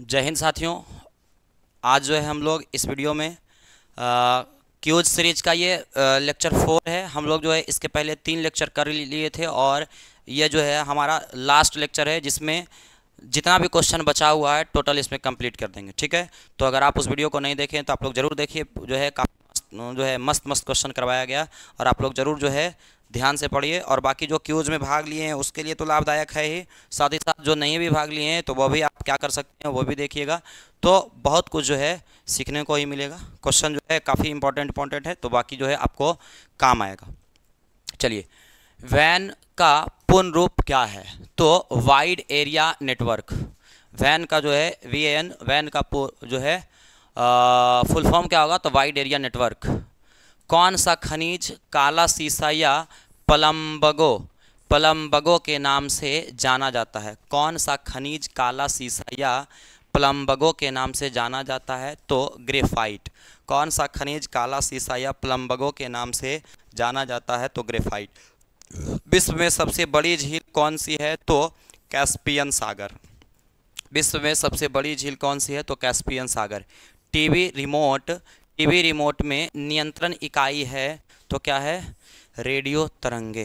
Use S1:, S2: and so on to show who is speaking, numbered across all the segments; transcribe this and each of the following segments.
S1: जय हिंद साथियों आज जो है हम लोग इस वीडियो में क्यूज सीरीज का ये लेक्चर फोर है हम लोग जो है इसके पहले तीन लेक्चर कर लिए थे और ये जो है हमारा लास्ट लेक्चर है जिसमें जितना भी क्वेश्चन बचा हुआ है टोटल इसमें कंप्लीट कर देंगे ठीक है तो अगर आप उस वीडियो को नहीं देखें तो आप लोग ज़रूर देखिए जो है काफ़ी जो है मस्त मस्त क्वेश्चन करवाया गया और आप लोग ज़रूर जो है ध्यान से पढ़िए और बाकी जो क्यूज में भाग लिए हैं उसके लिए तो लाभदायक है ही साथ ही साथ जो नहीं भी भाग लिए हैं तो वो भी आप क्या कर सकते हैं वो भी देखिएगा तो बहुत कुछ जो है सीखने को ही मिलेगा क्वेश्चन जो है काफ़ी इंपॉर्टेंट इंपॉर्टेंट है तो बाकी जो है आपको काम आएगा चलिए वैन का पूर्ण रूप क्या है तो वाइड एरिया नेटवर्क वैन का जो है वी एन वैन का जो है फुल फॉर्म क्या होगा तो वाइड एरिया नेटवर्क कौन सा खनिज काला सीसा या पलम्बगो पलम्बगो के नाम से जाना जाता है कौन सा खनिज काला सीसा या प्लम्बगो के नाम से जाना जाता है तो ग्रेफाइट कौन सा खनिज काला सीसा या प्लम्बगो के नाम से जाना जाता है तो ग्रेफाइट विश्व में सबसे बड़ी झील कौन सी है तो कैस्पियन सागर विश्व में सबसे बड़ी झील कौन सी है तो कैस्पियन सागर टीवी रिमोट टीवी रिमोट में नियंत्रण इकाई है तो क्या है रेडियो तरंगे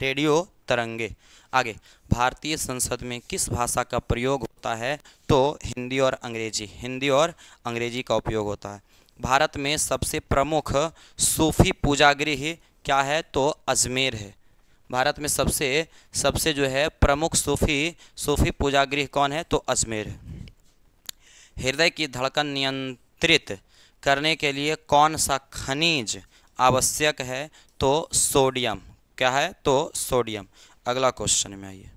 S1: रेडियो तरंगे आगे भारतीय संसद में किस भाषा का प्रयोग होता है तो हिंदी और अंग्रेजी हिंदी और अंग्रेजी का उपयोग होता है भारत में सबसे प्रमुख सूफी पूजा गृह क्या है तो अजमेर है भारत में सबसे सबसे जो है प्रमुख सूफी सूफी पूजा गृह कौन है तो अजमेर है हृदय की धड़कन नियंत्रित करने के लिए कौन सा खनिज आवश्यक है तो सोडियम क्या है तो सोडियम अगला क्वेश्चन में आइए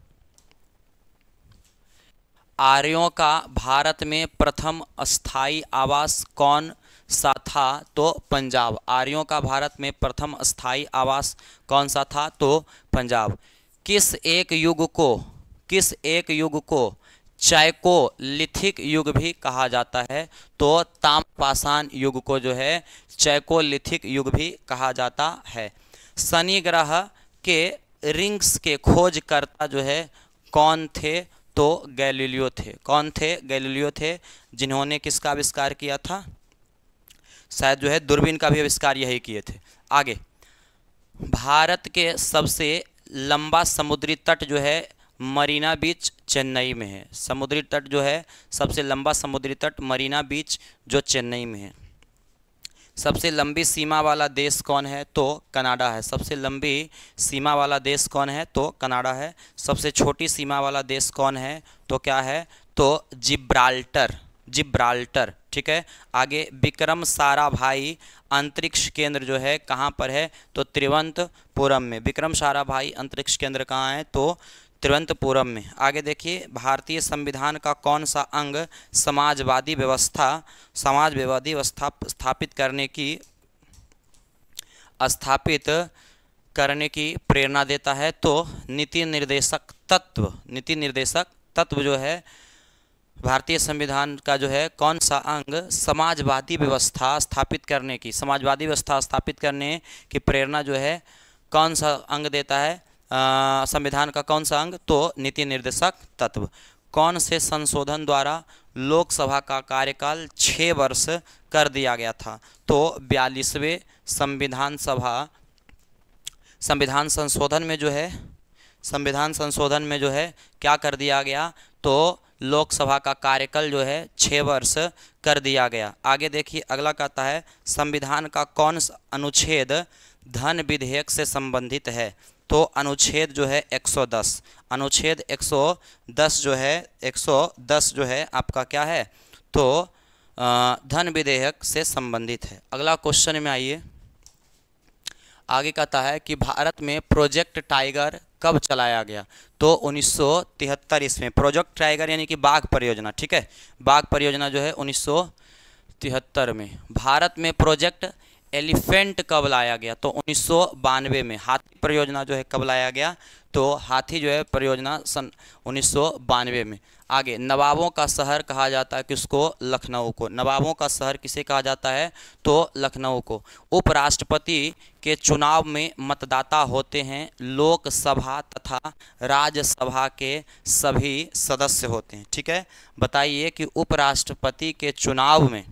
S1: आर्यों का भारत में प्रथम स्थाई आवास कौन सा था तो पंजाब आर्यों का भारत में प्रथम स्थाई आवास कौन सा था तो पंजाब किस एक युग को किस एक युग को चाय को लिथिक युग भी कहा जाता है तो ताम्रपाषाण युग को जो है चैकोलिथिक युग भी कहा जाता है शनि ग्रह के रिंग्स के खोजकर्ता जो है कौन थे तो गैलीलियो थे कौन थे गैलीलियो थे जिन्होंने किसका आविष्कार किया था शायद जो है दूरबीन का भी आविष्कार यही किए थे आगे भारत के सबसे लंबा समुद्री तट जो है मरीना बीच चेन्नई में है समुद्री तट जो है सबसे लंबा समुद्री तट मरीना बीच जो चेन्नई में है सबसे लंबी सीमा वाला देश कौन है तो कनाडा है सबसे लंबी सीमा वाला देश कौन है तो कनाडा है सबसे छोटी सीमा वाला देश कौन है तो क्या है तो जिब्राल्टर जिब्राल्टर ठीक है आगे विक्रम सारा भाई अंतरिक्ष केंद्र जो है कहाँ पर है तो त्रिवंतपुरम में विक्रम सारा भाई अंतरिक्ष केंद्र कहाँ है तो तिरुवनंतपुरम में आगे देखिए भारतीय संविधान का कौन सा अंग समाजवादी व्यवस्था समाजवादी व्यवस्था स्थापित करने की स्थापित करने की प्रेरणा देता है तो नीति निर्देशक तत्व नीति निर्देशक तत्व जो है भारतीय संविधान का जो है कौन सा अंग समाजवादी व्यवस्था स्थापित करने की समाजवादी व्यवस्था स्थापित करने की प्रेरणा जो है कौन सा अंग देता है संविधान का कौन सा अंग तो नीति निर्देशक तत्व कौन से संशोधन द्वारा लोकसभा का कार्यकाल छः वर्ष कर दिया गया था तो बयालीसवें संविधान सभा संविधान संशोधन में जो है संविधान संशोधन में जो है क्या कर दिया गया तो लोकसभा का कार्यकाल जो है छः वर्ष कर दिया गया आगे देखिए अगला कहता है संविधान का कौन सा अनुच्छेद धन विधेयक से संबंधित है तो अनुच्छेद जो है 110 अनुच्छेद 110 जो है 110 जो है आपका क्या है तो धन विधेयक से संबंधित है अगला क्वेश्चन में आइए आगे कहता है कि भारत में प्रोजेक्ट टाइगर कब चलाया गया तो 1973 ईस्वी प्रोजेक्ट टाइगर यानी कि बाघ परियोजना ठीक है बाघ परियोजना जो है 1973 में भारत में प्रोजेक्ट एलिफेंट कब लाया गया तो उन्नीस में हाथी परियोजना जो है कब लाया गया तो हाथी जो है परियोजना सन उन्नीस में आगे नवाबों का शहर कहा जाता है किसको लखनऊ को नवाबों का शहर किसे कहा जाता है तो लखनऊ को उपराष्ट्रपति के चुनाव में मतदाता होते हैं लोकसभा तथा राज्यसभा के सभी सदस्य होते हैं ठीक है बताइए कि उपराष्ट्रपति के चुनाव में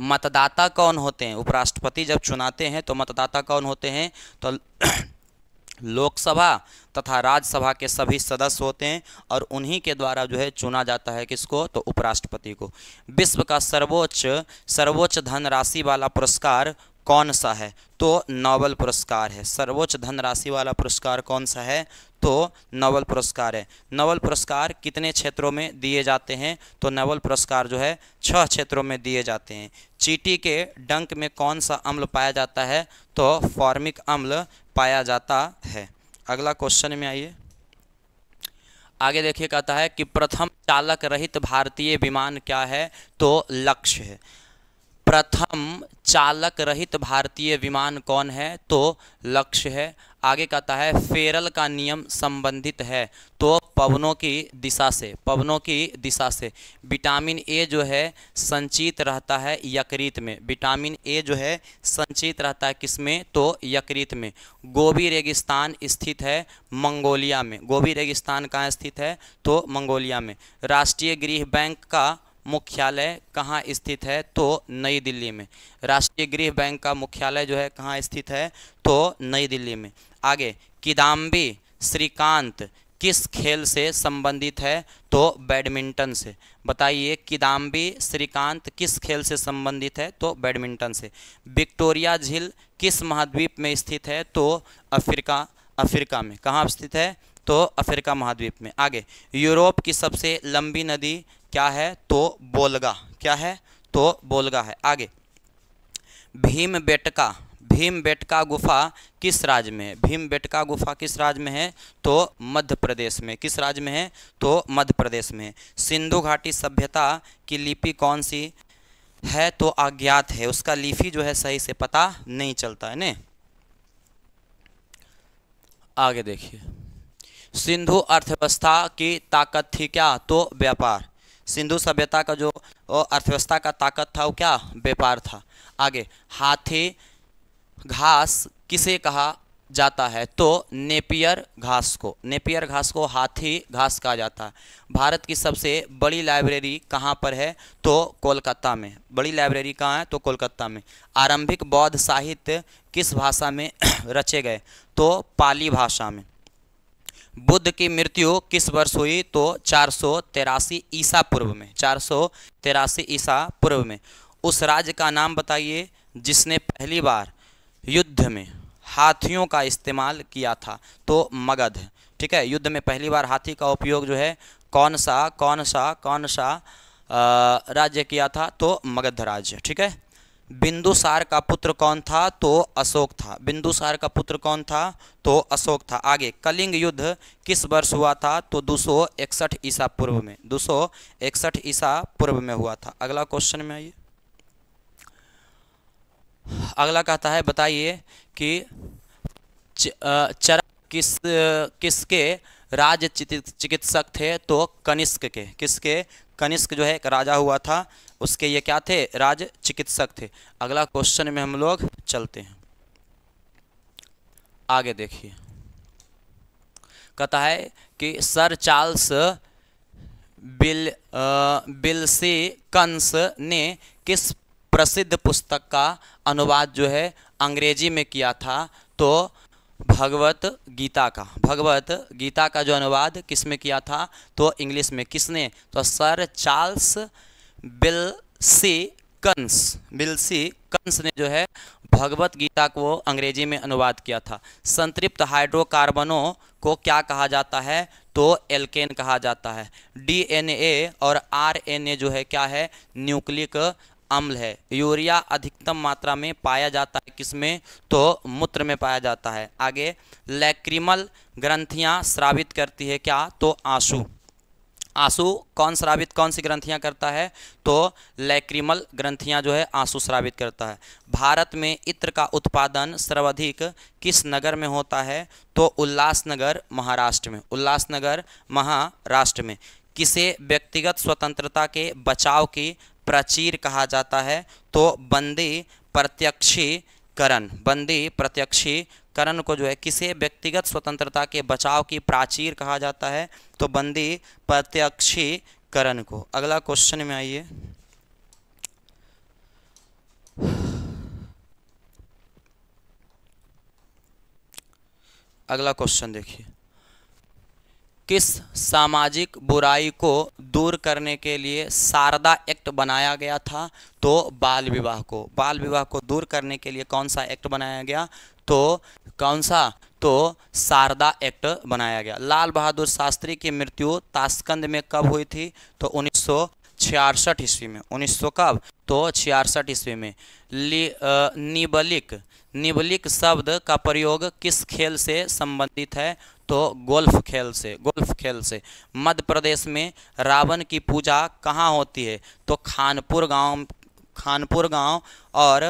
S1: मतदाता कौन होते हैं उपराष्ट्रपति जब चुनाते हैं तो मतदाता कौन होते हैं तो लोकसभा तथा राज्यसभा के सभी सदस्य होते हैं और उन्हीं के द्वारा जो है चुना जाता है किसको तो उपराष्ट्रपति को विश्व का सर्वोच्च सर्वोच्च धन राशि वाला पुरस्कार कौन सा है तो नोबल पुरस्कार है सर्वोच्च धनराशि वाला पुरस्कार कौन सा है तो नोबल पुरस्कार है नोबल पुरस्कार कितने क्षेत्रों में दिए जाते हैं तो नोबल पुरस्कार जो है छह क्षेत्रों में दिए जाते हैं चीटी के डंक में कौन सा अम्ल पाया जाता है तो फॉर्मिक अम्ल पाया जाता है अगला क्वेश्चन में आइए आगे देखिए कहता है कि प्रथम चालक रहित भारतीय विमान क्या है तो लक्ष्य है प्रथम चालक रहित भारतीय विमान कौन है तो लक्ष्य है आगे कहता है फेरल का नियम संबंधित है तो पवनों की दिशा से पवनों की दिशा से विटामिन ए जो है संचित रहता है यकृत में विटामिन ए जो है संचित रहता है किसमें तो यकृत में गोभी रेगिस्तान स्थित है मंगोलिया में गोभी रेगिस्तान कहाँ स्थित है तो मंगोलिया में राष्ट्रीय गृह बैंक का मुख्यालय कहाँ स्थित है तो नई दिल्ली में राष्ट्रीय गृह बैंक का मुख्यालय जो है कहाँ स्थित है तो नई दिल्ली में आगे किदाम्बी श्रीकांत किस खेल से संबंधित है तो बैडमिंटन से बताइए किदाम्बी श्रीकांत किस खेल से संबंधित है तो बैडमिंटन से विक्टोरिया झील किस महाद्वीप में स्थित है तो अफ्रीका अफ्रीका में कहाँ स्थित है तो अफ्रीका महाद्वीप में आगे यूरोप की सबसे लंबी नदी क्या है तो बोलगा क्या है तो बोलगा है आगे भीम बेटका भीम बेटका गुफा किस राज्य में है भीम बेटका गुफा किस राज्य में है तो मध्य प्रदेश में किस राज्य में है तो मध्य प्रदेश में सिंधु घाटी सभ्यता की लिपि कौन सी है तो अज्ञात है उसका लिपि जो है सही से पता नहीं चलता है ने आगे देखिए सिंधु अर्थव्यवस्था की ताकत थी क्या तो व्यापार सिंधु सभ्यता का जो अर्थव्यवस्था का ताकत था वो क्या व्यापार था आगे हाथी घास किसे कहा जाता है तो नेपियर घास को नेपियर घास को हाथी घास कहा जाता है भारत की सबसे बड़ी लाइब्रेरी कहाँ पर है तो कोलकाता में बड़ी लाइब्रेरी कहाँ है तो कोलकाता में आरंभिक बौद्ध साहित्य किस भाषा में रचे गए तो पाली भाषा में बुद्ध की मृत्यु किस वर्ष हुई तो चार सौ तेरासी ईसा पूर्व में चार सौ तेरासी ईसा पूर्व में उस राज्य का नाम बताइए जिसने पहली बार युद्ध में हाथियों का इस्तेमाल किया था तो मगध ठीक है युद्ध में पहली बार हाथी का उपयोग जो है कौन सा कौन सा कौन सा राज्य किया था तो मगध राज्य ठीक है बिंदुसार का पुत्र कौन था तो अशोक था बिंदुसार का पुत्र कौन था तो अशोक था आगे कलिंग युद्ध किस वर्ष हुआ था तो दो सौ इकसठ ईसा पूर्व में दो सौ इकसठ ईसा पूर्व में हुआ था अगला क्वेश्चन में आइए अगला कहता है बताइए कि चरक किस किसके राज चिकित्सक थे तो कनिष्क के किसके कनिष्क जो है एक राजा हुआ था उसके ये क्या थे राज चिकित्सक थे अगला क्वेश्चन में हम लोग चलते हैं आगे देखिए कहता है कि सर चार्ल्स बिल बिलसे कंस ने किस प्रसिद्ध पुस्तक का अनुवाद जो है अंग्रेजी में किया था तो भगवत गीता का भगवत गीता का जो अनुवाद किस में किया था तो इंग्लिश में किसने तो सर चार्ल्स बिल सी कंस बिल सी कंस ने जो है भगवत गीता को अंग्रेजी में अनुवाद किया था संतृप्त हाइड्रोकार्बनों को क्या कहा जाता है तो एल्केन कहा जाता है डीएनए और आरएनए जो है क्या है न्यूक्लिक अम्ल है यूरिया अधिकतम मात्रा में पाया जाता है किसमें तो मूत्र में पाया जाता है आगे लैक्रिमल ग्रंथियां श्रावित करती है क्या तो आंसू आंसू कौन श्रावित कौन सी ग्रंथियां करता है तो लैक्रिमल ग्रंथियां जो है आंसू श्रावित करता है भारत में इत्र का उत्पादन सर्वाधिक किस नगर में होता है तो उल्लासनगर महाराष्ट्र में उल्लासनगर महाराष्ट्र में किसे व्यक्तिगत स्वतंत्रता के बचाव की प्राचीर कहा जाता है तो बंदी प्रत्यक्षीकरण बंदी प्रत्यक्षी करण को जो है किसे व्यक्तिगत स्वतंत्रता के बचाव की प्राचीर कहा जाता है तो बंदी प्रत्यक्षी करण को अगला क्वेश्चन में आइए अगला क्वेश्चन देखिए किस सामाजिक बुराई को दूर करने के लिए शारदा एक्ट बनाया गया था तो बाल विवाह को बाल विवाह को दूर करने के लिए कौन सा एक्ट बनाया गया तो कौन सा तो शारदा एक्ट बनाया गया लाल बहादुर शास्त्री की मृत्यु ताशकंद में कब हुई थी तो उन्नीस छियासठ ईस्वी में उन्नीस सौ कब तो छियासठ ईस्वी में निबलिक निबलिक शब्द का प्रयोग किस खेल से संबंधित है तो गोल्फ खेल से गोल्फ खेल से मध्य प्रदेश में रावण की पूजा कहाँ होती है तो खानपुर गांव खानपुर गांव और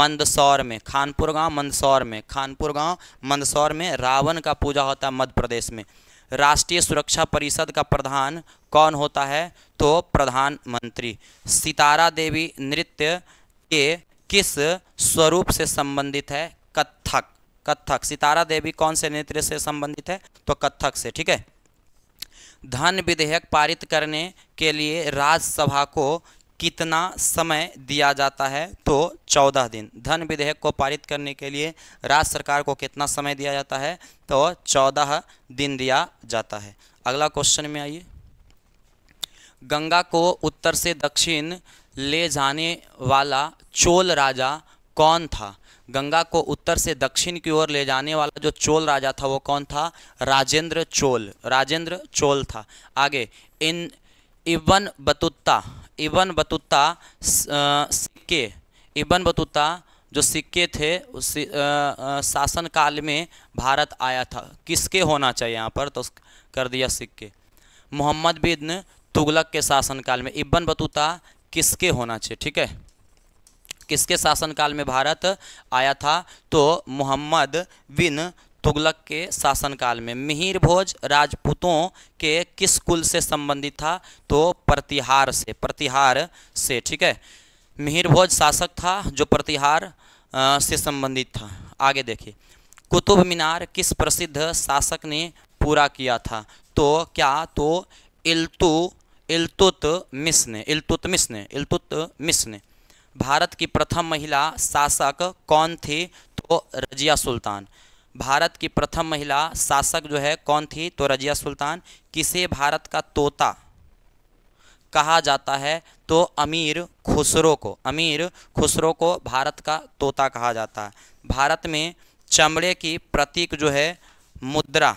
S1: मंदसौर में खानपुर गांव मंदसौर में खानपुर गांव मंदसौर में रावण का पूजा होता है मध्य प्रदेश में राष्ट्रीय सुरक्षा परिषद का प्रधान कौन होता है तो प्रधानमंत्री सितारा देवी नृत्य के किस स्वरूप से संबंधित है कथक कथक सितारा देवी कौन से नृत्य से संबंधित है तो कथक से ठीक है धन विधेयक पारित करने के लिए राज्यसभा को कितना समय दिया जाता है तो चौदह दिन धन विधेयक को पारित करने के लिए राज्य सरकार को कितना समय दिया जाता है तो चौदह दिन दिया जाता है अगला क्वेश्चन में आइए गंगा को उत्तर से दक्षिण ले जाने वाला चोल राजा कौन था गंगा को उत्तर से दक्षिण की ओर ले जाने वाला जो चोल राजा था वो कौन था राजेंद्र चोल राजेंद्र चोल था आगे इन इवन बतुत्ता इबन बतूता सिक्के इबन बतूता जो सिक्के थे उस शासन काल में भारत आया था किसके होना चाहिए यहाँ पर तो कर दिया सिक्के मोहम्मद बिन तुगलक के शासनकाल में इबन बतूता किसके होना चाहिए ठीक है किसके शासनकाल में भारत आया था तो मोहम्मद बिन तुगलक के शासनकाल में मिहिर भोज राजपूतों के किस कुल से संबंधित था तो प्रतिहार से प्रतिहार से ठीक है मिहिर भोज शासक था जो प्रतिहार से संबंधित था आगे देखिए कुतुब मीनार किस प्रसिद्ध शासक ने पूरा किया था तो क्या तो इल्तु इल्तुत मिस ने इल्तुत मिस ने इल्तुत मिस ने भारत की प्रथम महिला शासक कौन थी तो रजिया सुल्तान भारत की प्रथम महिला शासक जो है कौन थी तो रजिया सुल्तान किसे भारत का तोता कहा जाता है तो अमीर खुसरो को अमीर खुसरो को भारत का तोता कहा जाता है भारत में चमड़े की प्रतीक जो है मुद्रा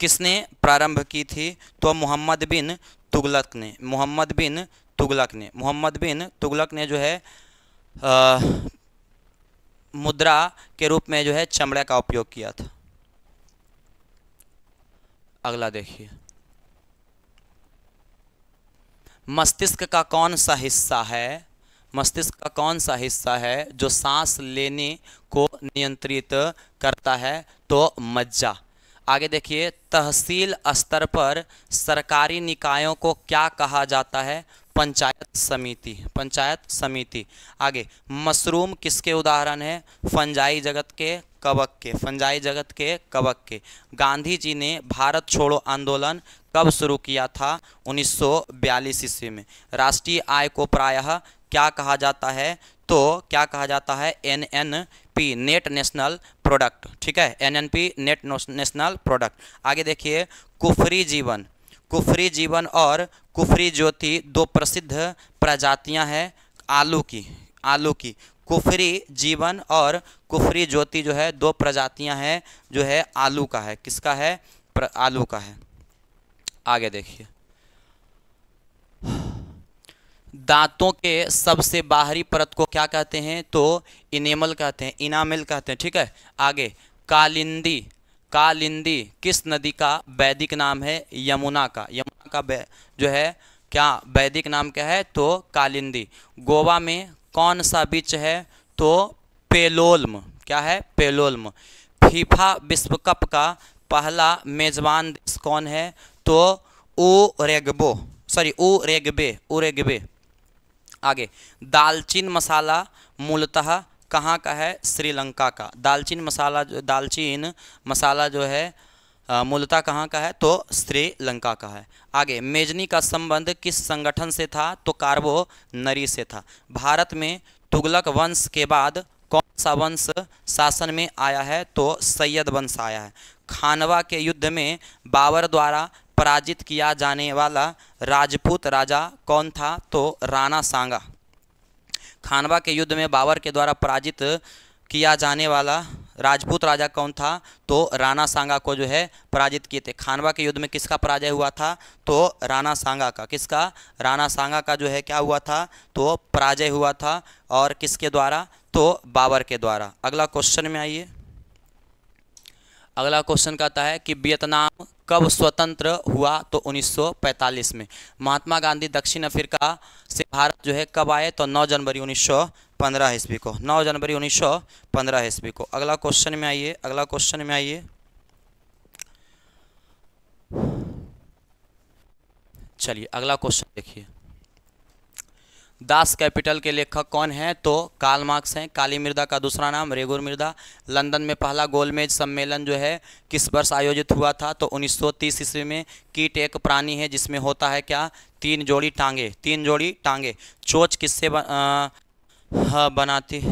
S1: किसने प्रारंभ की थी तो मोहम्मद बिन तुगलक ने मोहम्मद बिन तुगलक ने मोहम्मद बिन तुगलक ने जो है आ, मुद्रा के रूप में जो है चमड़े का उपयोग किया था अगला देखिए मस्तिष्क का कौन सा हिस्सा है मस्तिष्क का कौन सा हिस्सा है जो सांस लेने को नियंत्रित करता है तो मज्जा आगे देखिए तहसील स्तर पर सरकारी निकायों को क्या कहा जाता है पंचायत समिति पंचायत समिति आगे मशरूम किसके उदाहरण है फंजाई जगत के कवक के फंजाई जगत के कवक के गांधी जी ने भारत छोड़ो आंदोलन कब शुरू किया था 1942 ईस्वी में राष्ट्रीय आय को प्रायः क्या कहा जाता है तो क्या कहा जाता है N N P net national product ठीक है N N P net national product आगे देखिए कुफरी जीवन कुफरी जीवन और कुफरी ज्योति दो प्रसिद्ध प्रजातियां हैं आलू की आलू की कुफरी जीवन और कुफरी ज्योति जो है दो प्रजातियां हैं जो है आलू का है किसका है प्र, आलू का है आगे देखिए दांतों के सबसे बाहरी परत को क्या कहते हैं तो इनेमल कहते हैं इनामिल कहते हैं ठीक है आगे कालिंदी कालिंदी किस नदी का वैदिक नाम है यमुना का यमुना का जो है क्या वैदिक नाम क्या है तो कालिंदी गोवा में कौन सा बीच है तो पेलोल्म क्या है पेलोल्म फीफा विश्व कप का पहला मेजबान देश कौन है तो रेगबो सॉरी रेगबे ओ रेगबे आगे दालचीन मसाला मूलतः कहाँ का है श्रीलंका का दालचीन मसाला जो दालचीन मसाला जो है मूलता कहाँ का है तो श्रीलंका का है आगे मेजनी का संबंध किस संगठन से था तो कार्बो नरी से था भारत में तुगलक वंश के बाद कौन सा वंश शासन में आया है तो सैयद वंश आया है खानवा के युद्ध में बाबर द्वारा पराजित किया जाने वाला राजपूत राजा कौन था तो राणा सांगा खानवा के युद्ध में बाबर के द्वारा पराजित किया जाने वाला राजपूत राजा कौन था तो राणा सांगा को जो है पराजित किए थे खानवा के युद्ध में किसका पराजय हुआ था तो राणा सांगा का किसका राणा सांगा का जो है क्या हुआ था तो पराजय हुआ था और किसके द्वारा तो बाबर के द्वारा अगला क्वेश्चन में आइए अगला क्वेश्चन कहता है कि वियतनाम कब स्वतंत्र हुआ तो 1945 में महात्मा गांधी दक्षिण अफ्रीका से भारत जो है कब आए तो 9 जनवरी 1915 ईस्वी को 9 जनवरी 1915 ईस्वी को अगला क्वेश्चन में आइए अगला क्वेश्चन में आइए चलिए अगला क्वेश्चन देखिए दास कैपिटल के लेखक कौन हैं तो काल मार्क्स हैं काली मृदा का दूसरा नाम रेगुर मृदा लंदन में पहला गोलमेज सम्मेलन जो है किस वर्ष आयोजित हुआ था तो 1930 ईस्वी में कीट एक प्राणी है जिसमें होता है क्या तीन जोड़ी टांगे तीन जोड़ी टांगे चोच किससे बनाती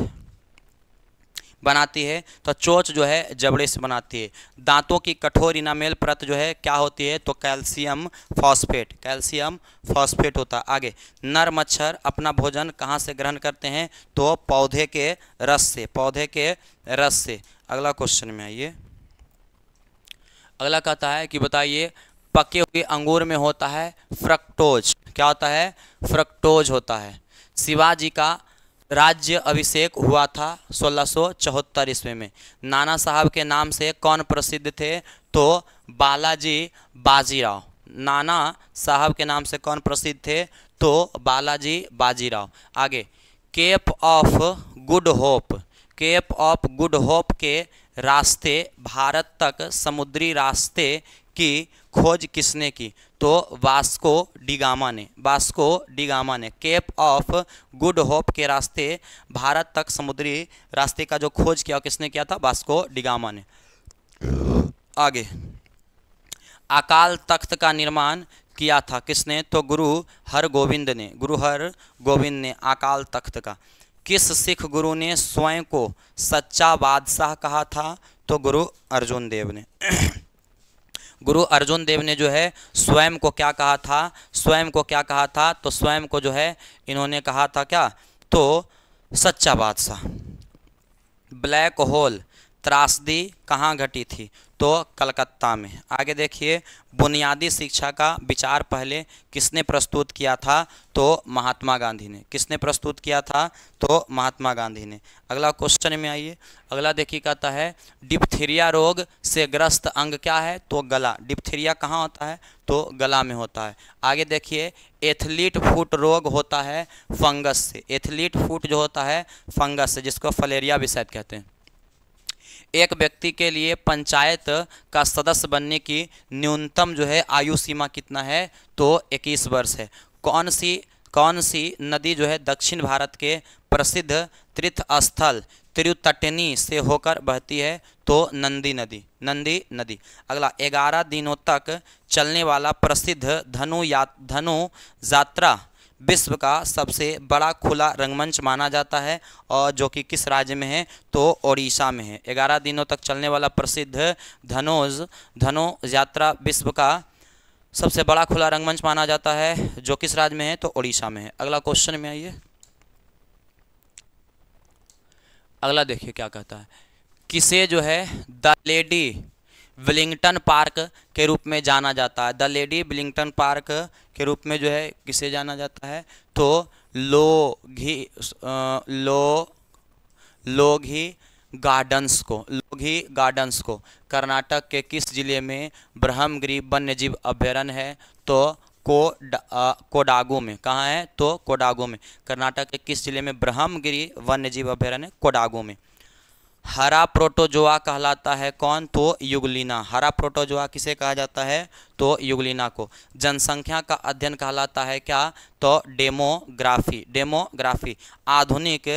S1: बनाती है तो चोच जो है जबड़े से बनाती है दांतों की कठोर इनामेल परत जो है क्या होती है तो कैल्शियम फॉस्फेट कैल्शियम फॉस्फेट होता आगे नर मच्छर अपना भोजन कहाँ से ग्रहण करते हैं तो पौधे के रस से पौधे के रस से अगला क्वेश्चन में आइए अगला कहता है कि बताइए पके हुए अंगूर में होता है फ्रक्टोज क्या होता है फ्रक्टोज होता है शिवाजी का राज्य अभिषेक हुआ था सोलह सौ चौहत्तर ईस्वी में नाना साहब के नाम से कौन प्रसिद्ध थे तो बालाजी बाजीराव नाना साहब के नाम से कौन प्रसिद्ध थे तो बालाजी बाजीराव आगे Cape of Good Hope Cape of Good Hope के रास्ते भारत तक समुद्री रास्ते की खोज किसने की तो वास्को डिगामा ने वास्को डिगामा ने केप ऑफ गुड होप के रास्ते भारत तक समुद्री रास्ते का जो खोज किया किसने किया था वास्को डिगामा ने आगे अकाल तख्त का निर्माण किया था किसने तो गुरु हर गोविंद ने गुरु हर गोविंद ने अकाल तख्त का किस सिख गुरु ने स्वयं को सच्चा बादशाह कहा था तो गुरु अर्जुन देव ने गुरु अर्जुन देव ने जो है स्वयं को क्या कहा था स्वयं को क्या कहा था तो स्वयं को जो है इन्होंने कहा था क्या तो सच्चा बादशाह ब्लैक होल त्रासदी कहाँ घटी थी तो कलकत्ता में आगे देखिए बुनियादी शिक्षा का विचार पहले किसने प्रस्तुत किया था तो महात्मा गांधी ने किसने प्रस्तुत किया था तो महात्मा गांधी ने अगला क्वेश्चन में आइए अगला देखिए कहता है डिप्थीरिया रोग से ग्रस्त अंग क्या है तो गला डिप्थीरिया कहाँ होता है तो गला में होता है आगे देखिए एथलीट फूट रोग होता है फंगस से एथलीट फूट जो होता है फंगस से जिसको फलेरिया भी शायद कहते हैं एक व्यक्ति के लिए पंचायत का सदस्य बनने की न्यूनतम जो है आयु सीमा कितना है तो 21 वर्ष है कौन सी कौन सी नदी जो है दक्षिण भारत के प्रसिद्ध तीर्थ स्थल त्रियुतटनी से होकर बहती है तो नंदी नदी नंदी नदी अगला ग्यारह दिनों तक चलने वाला प्रसिद्ध धनु या धनु यात्रा विश्व का सबसे बड़ा खुला रंगमंच माना जाता है और जो कि किस राज्य में है तो ओडिशा में है ग्यारह दिनों तक चलने वाला प्रसिद्ध धनोज धनो यात्रा विश्व का सबसे बड़ा खुला रंगमंच माना जाता है जो किस राज्य में है तो ओडिशा में है अगला क्वेश्चन में आइए अगला देखिए क्या कहता है किसे जो है द लेडी विलिंगटन पार्क के रूप में जाना जाता है द लेडी विलिंगटन पार्क के रूप में जो है किसे जाना जाता है तो लो घी लो लोघी गार्डन्स को लोघी गार्डन्स को कर्नाटक के किस जिले में ब्रह्मगिरी वन्यजीव अभ्यारण्य है तो को कोडागो में कहाँ है तो कोडागो में कर्नाटक के किस जिले में ब्रह्मगिरी वन्यजीव अभ्यारण्य कोडागो में हरा प्रोटोजोआ कहलाता है कौन तो युगलिना हरा प्रोटोजोआ किसे कहा जाता है तो युगलिना को जनसंख्या का अध्ययन कहलाता है क्या तो डेमोग्राफी डेमोग्राफी आधुनिक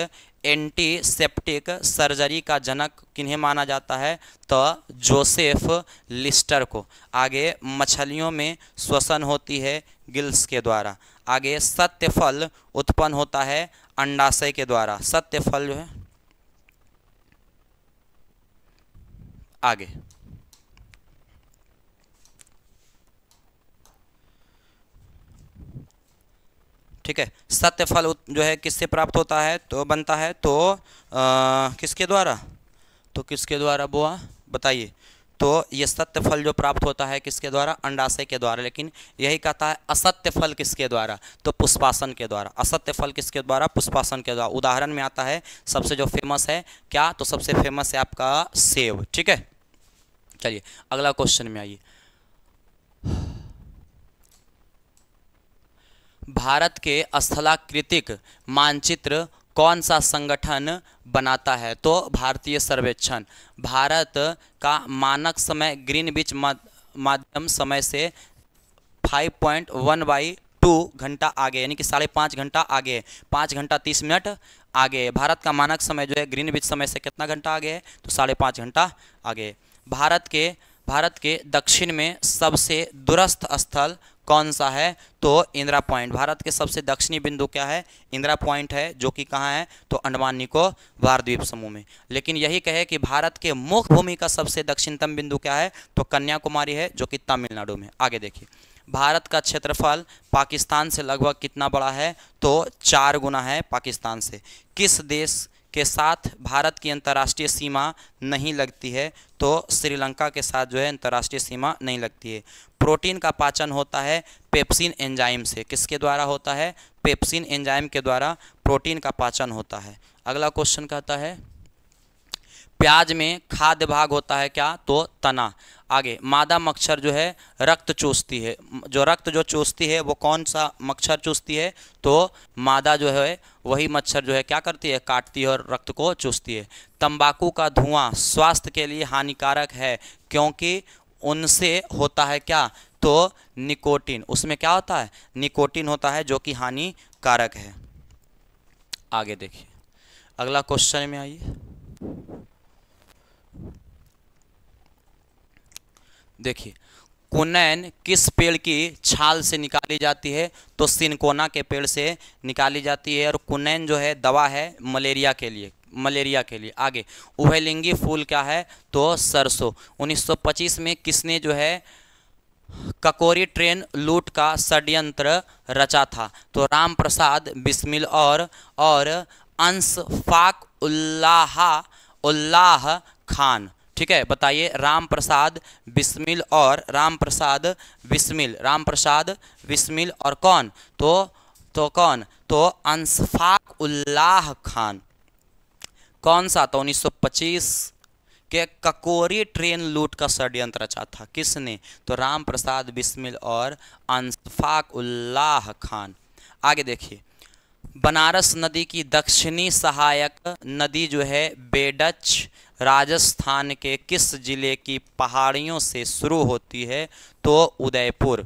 S1: एंटीसेप्टिक सर्जरी का जनक किन्हें माना जाता है तो जोसेफ लिस्टर को आगे मछलियों में श्वसन होती है गिल्स के द्वारा आगे सत्यफल उत्पन्न होता है अंडाशय के द्वारा सत्यफल जो है आगे ठीक है सत्य फल जो है किससे प्राप्त होता है तो बनता है तो आ, किसके द्वारा तो किसके द्वारा बुआ बताइए तो ये सत्य फल जो प्राप्त होता है किसके द्वारा अंडाशय के द्वारा लेकिन यही कहता है असत्य फल किसके द्वारा तो पुष्पासन के द्वारा असत्य फल किसके द्वारा पुष्पासन के द्वारा उदाहरण में आता है सबसे जो फेमस है क्या तो सबसे फेमस है आपका सेब ठीक है चलिए अगला क्वेश्चन में आइए भारत के स्थलाकृतिक मानचित्र कौन सा संगठन बनाता है तो भारतीय सर्वेक्षण भारत का मानक समय ग्रीन बीच माध्यम समय से 5.1 पॉइंट वन बाई टू घंटा आगे यानी कि साढ़े पाँच घंटा आगे पाँच घंटा तीस मिनट आगे भारत का मानक समय जो है ग्रीन बीच समय से कितना घंटा आगे है तो साढ़े पाँच घंटा आगे भारत के भारत के दक्षिण में सबसे दुरस्थ स्थल कौन सा है तो इंदिरा पॉइंट भारत के सबसे दक्षिणी बिंदु क्या है इंदिरा पॉइंट है जो कि कहाँ है तो अंडमान निकोबार द्वीप समूह में लेकिन यही कहे कि भारत के मुख्य भूमि का सबसे दक्षिणतम बिंदु क्या है तो कन्याकुमारी है जो कि तमिलनाडु में आगे देखिए भारत का क्षेत्रफल पाकिस्तान से लगभग कितना बड़ा है तो चार गुना है पाकिस्तान से किस देश के साथ भारत की अंतर्राष्ट्रीय सीमा नहीं लगती है तो श्रीलंका के साथ जो है अंतर्राष्ट्रीय सीमा नहीं लगती है प्रोटीन का पाचन होता है पेप्सिन एंजाइम से किसके द्वारा होता है पेप्सिन एंजाइम के द्वारा प्रोटीन का पाचन होता है अगला क्वेश्चन कहता है प्याज में खाद्य भाग होता है क्या तो तना आगे मादा मच्छर जो है रक्त चूसती है जो रक्त जो चूसती है वो कौन सा मच्छर चूसती है तो मादा जो है वही मच्छर जो है क्या करती है काटती है और रक्त को चूसती है तंबाकू का धुआं स्वास्थ्य के लिए हानिकारक है क्योंकि उनसे होता है क्या तो निकोटिन उसमें क्या होता है निकोटिन होता है जो कि हानिकारक है आगे देखिए अगला क्वेश्चन में आइए देखिए कुनैन किस पेड़ की छाल से निकाली जाती है तो सिनकोना के पेड़ से निकाली जाती है और कुनैन जो है दवा है मलेरिया के लिए मलेरिया के लिए आगे उभयलिंगी फूल क्या है तो सरसों 1925 में किसने जो है ककोरी ट्रेन लूट का षड्यंत्र रचा था तो राम प्रसाद बिस्मिल और और फाक उल्लाह उल्लाह खान ठीक है बताइए राम प्रसाद बिस्मिल और राम प्रसाद बिस्मिल राम प्रसाद बिस्मिल और कौन तो तो कौन तो अंसफाक उल्लाह खान कौन सा था तो 1925 के ककोरी ट्रेन लूट का षड्यंत्र रचा था किसने तो राम प्रसाद बिस्मिल और अंसफाक उल्लाह खान आगे देखिए बनारस नदी की दक्षिणी सहायक नदी जो है बेडच राजस्थान के किस जिले की पहाड़ियों से शुरू होती है तो उदयपुर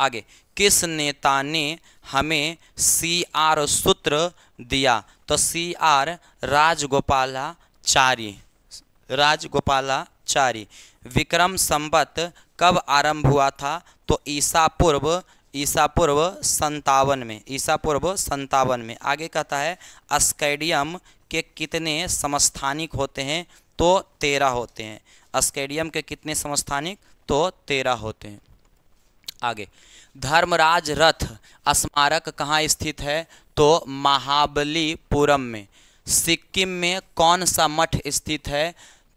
S1: आगे किस नेता ने हमें सी आर सूत्र दिया तो सी आर राजगोपालाचारी राजगोपालाचारी विक्रम संबत कब आरंभ हुआ था तो ईसा पूर्व ईसा पूर्व संतावन में ईसा पूर्व संतावन में आगे कहता है अस्कैडियम के कितने समस्थानिक होते हैं तो तेरह होते हैं अस्केडियम के कितने समस्थानिक तो तेरह होते हैं आगे धर्मराज रथ स्मारक कहाँ स्थित है तो महाबलीपुरम में सिक्किम में कौन सा मठ स्थित है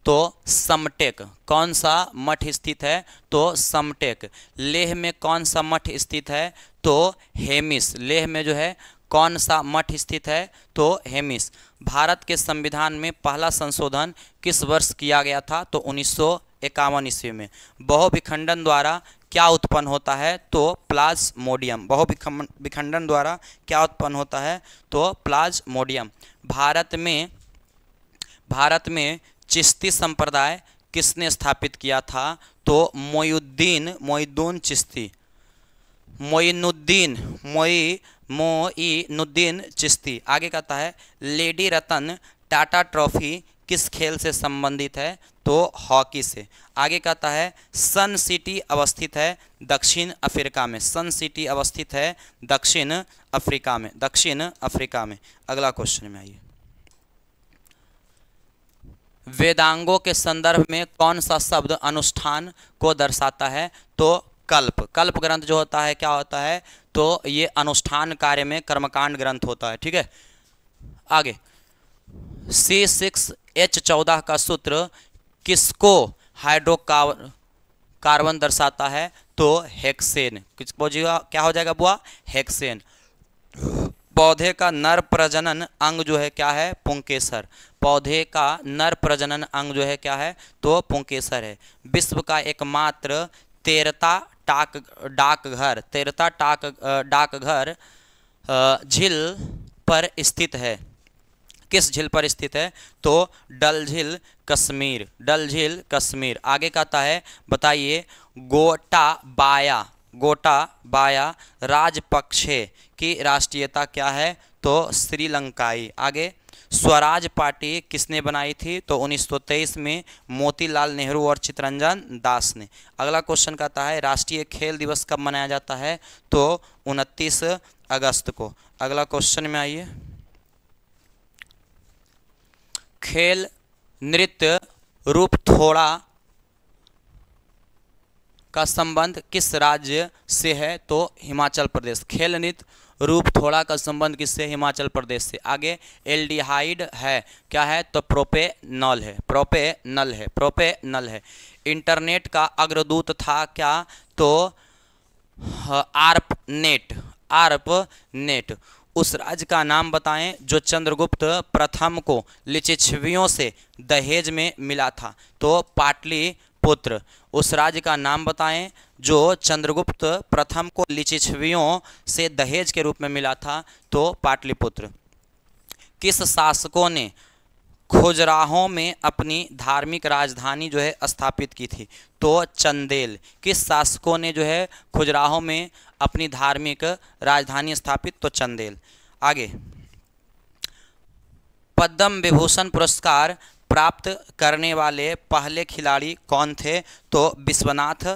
S1: तो समटेक कौन सा मठ स्थित है तो समटेक लेह में कौन सा मठ स्थित है तो हेमिस लेह में जो है कौन सा मठ स्थित है तो हेमिस भारत के संविधान में पहला संशोधन किस वर्ष किया गया था तो उन्नीस इक्यावन ईस्वी में बहुविखंडन द्वारा क्या उत्पन्न होता है तो प्लाज्मोडियम बहुविखंडन द्वारा क्या उत्पन्न होता है तो प्लाज्मोडियम भारत में भारत में चिश्ती संप्रदाय किसने स्थापित किया था तो मोयुद्दीन मोयुद्दीन चिश्ती मोइनुद्दीन मोई मोईनुद्दीन चिश्ती आगे कहता है लेडी रतन टाटा ट्रॉफी किस खेल से संबंधित है तो हॉकी से आगे कहता है सन सिटी अवस्थित है दक्षिण अफ्रीका में सन सिटी अवस्थित है दक्षिण अफ्रीका में दक्षिण अफ्रीका में अगला क्वेश्चन में आइए वेदांगों के संदर्भ में कौन सा शब्द अनुष्ठान को दर्शाता है तो कल्प कल्प ग्रंथ जो होता है क्या होता है तो ये अनुष्ठान कार्य में कर्मकांड ग्रंथ होता है ठीक है आगे सी सिक्स एच चौदह का सूत्र किसको हाइड्रोकार कार्बन दर्शाता है तो हेक्सेन किसको क्या हो जाएगा बुआ हेक्सेन पौधे का नर प्रजनन अंग जो है क्या है पुंकेसर पौधे का नर प्रजनन अंग जो है क्या है तो पुंकेसर है विश्व का एकमात्र तेरता टाक डाकघर तेरता टाक डाकघर झील पर स्थित है किस झील पर स्थित है तो डल झील कश्मीर डल झील कश्मीर आगे कहता है बताइए गोटा बाया गोटा बाया राजपक्षे की राष्ट्रीयता क्या है तो श्रीलंकाई आगे स्वराज पार्टी किसने बनाई थी तो 1923 में मोतीलाल नेहरू और चितरंजन दास ने अगला क्वेश्चन कहता है राष्ट्रीय खेल दिवस कब मनाया जाता है तो 29 अगस्त को अगला क्वेश्चन में आइए खेल नृत्य रूप थोड़ा का संबंध किस राज्य से है तो हिमाचल प्रदेश खेल नृत्य रूप थोड़ा का संबंध किससे हिमाचल प्रदेश से आगे एल्डिहाइड है क्या है तो प्रोपे नल है प्रोपे नल है प्रोपे नल है इंटरनेट का अग्रदूत था क्या तो आर्प नेट आर्प नेट उस राज्य का नाम बताएं जो चंद्रगुप्त प्रथम को लिचिछवियों से दहेज में मिला था तो पाटली पुत्र उस राज्य का नाम बताएं जो चंद्रगुप्त प्रथम को लिचिछवियों से दहेज के रूप में मिला था तो पाटलिपुत्र किस शासकों ने खोजराहों में अपनी धार्मिक राजधानी जो है स्थापित की थी तो चंदेल किस शासकों ने जो है खुजराहों में अपनी धार्मिक राजधानी स्थापित तो चंदेल आगे पद्म विभूषण पुरस्कार प्राप्त करने वाले पहले खिलाड़ी कौन थे तो विश्वनाथ